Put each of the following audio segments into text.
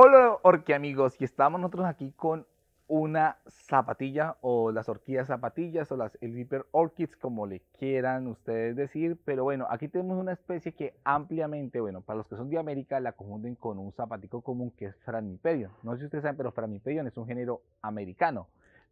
Hola amigos y estamos nosotros aquí con una zapatilla o las orquídeas zapatillas o las viper orchids como le quieran ustedes decir, pero bueno, aquí tenemos una especie que ampliamente, bueno, para los que son de América la confunden con un zapatico común que es Framipedion No sé si ustedes saben, pero Framipedion es un género americano,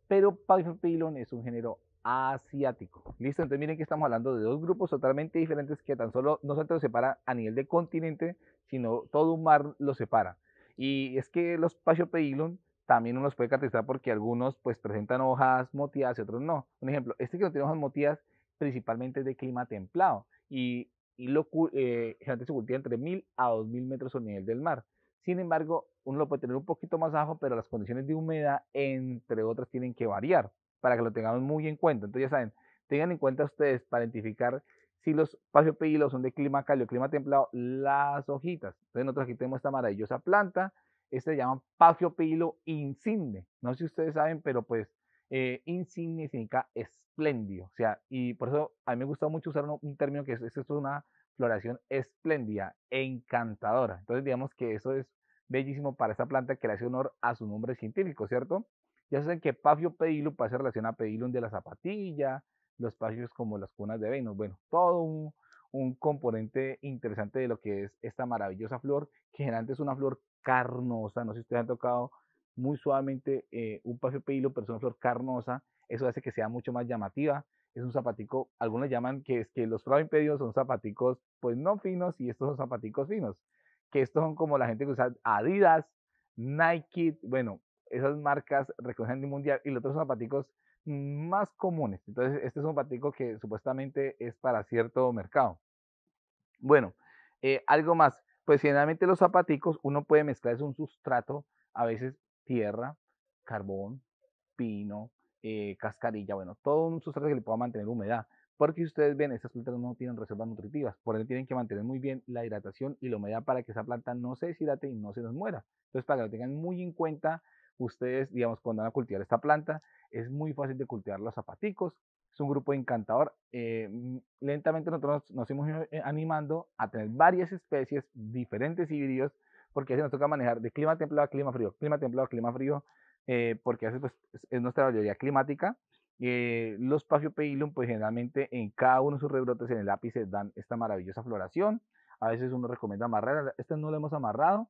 pero Pyphopilon es un género asiático. Listo, entonces miren que estamos hablando de dos grupos totalmente diferentes que tan solo no se los separa a nivel de continente, sino todo un mar los separa. Y es que los patiopedilum también uno los puede caracterizar porque algunos pues presentan hojas motiadas y otros no. Un ejemplo, este que no tiene hojas moteadas principalmente es de clima templado y, y lo, eh, se cultiva entre 1000 a 2000 metros sobre nivel del mar. Sin embargo, uno lo puede tener un poquito más bajo, pero las condiciones de humedad, entre otras, tienen que variar para que lo tengamos muy en cuenta. Entonces, ya saben, tengan en cuenta ustedes para identificar si los papiopedilos son de clima cálido, clima templado, las hojitas. Entonces nosotros aquí tenemos esta maravillosa planta, este se llama pafiopedilo insigne. No sé si ustedes saben, pero pues eh, insigne significa espléndido. O sea, y por eso a mí me gusta mucho usar un, término que es, es una floración espléndida, encantadora. Entonces digamos que eso es bellísimo para esta planta que le hace honor a su nombre científico, ¿cierto? Ya saben que papiopedilo puede ser relación a pedilum de la zapatilla, los espacios como las cunas de Venus. Bueno, todo un, componente interesante de lo que es esta maravillosa flor, que generalmente es una flor carnosa, no sé si ustedes han tocado muy suavemente eh, un paseo pelo pero es una flor carnosa, eso hace que sea mucho más llamativa, es un zapatico, algunos llaman que es que los Impedios son zapaticos pues no finos y estos son zapaticos finos, que estos son como la gente que usa Adidas, Nike, bueno, esas marcas Reconocen el mundial y los otros zapaticos más comunes. Entonces, este es un patico que supuestamente es para cierto mercado. Bueno, eh, algo más. Pues generalmente los zapaticos uno puede mezclar, es un sustrato, a veces tierra, carbón, pino, eh, cascarilla, bueno, todo un sustrato que le pueda mantener humedad. Porque ustedes ven, estas plantas no tienen reservas nutritivas, por ende tienen que mantener muy bien la hidratación y la humedad para que esa planta no se deshidrate y no se nos muera. Entonces, para que lo tengan muy en cuenta, ustedes, digamos, cuando van a cultivar esta planta, es muy fácil de cultivar los zapaticos. Es un grupo encantador. Eh, mm, lentamente nosotros nos, hemos ido eh, animando a tener varias especies, diferentes híbridos, porque así nos toca manejar de clima templado a clima frío, clima templado a clima frío, eh, porque así pues, es nuestra mayoría climática. los paciopeilum pues generalmente en cada uno de sus rebrotes en el ápice dan esta maravillosa floración. A veces uno recomienda amarrarla. Esta no la hemos amarrado.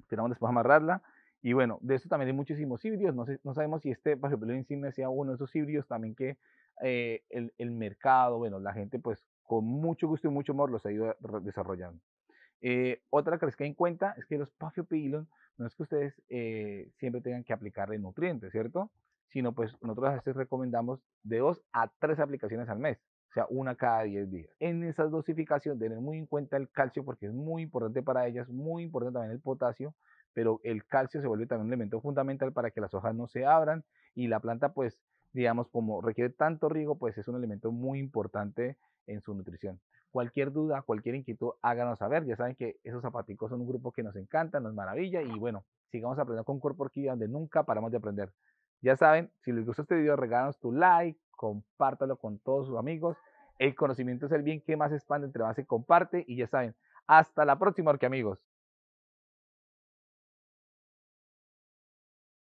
Esperamos después amarrarla. Y bueno, de eso también hay muchísimos híbridos. No, no sabemos si este, por ejemplo, sea uno de esos híbridos también que eh, el, mercado, bueno, la gente pues con mucho gusto y mucho amor los ha ido desarrollando. Eh, otra otra que les queda en cuenta es que los pafiopilon no es que ustedes eh, siempre tengan que aplicarle nutrientes, ¿cierto? Sino pues nosotros a veces recomendamos de dos a tres aplicaciones al mes o sea, una cada 10 días. En esas dosificaciones, tener muy en cuenta el calcio porque es muy importante para ellas, muy importante también el potasio, pero el calcio se vuelve también un elemento fundamental para que las hojas no se abran y la planta, pues, digamos, como requiere tanto riego, pues es un elemento muy importante en su nutrición. Cualquier duda, cualquier inquietud, háganos saber. Ya saben que esos zapaticos son un grupo que nos encanta, nos maravilla y bueno, sigamos aprendiendo con Orquídea, donde nunca paramos de aprender. Ya saben, si les gustó este video, regálanos tu like, compártalo con todos sus amigos. El conocimiento es el bien que más expande entre más se comparte. Y ya saben, hasta la próxima, amigos.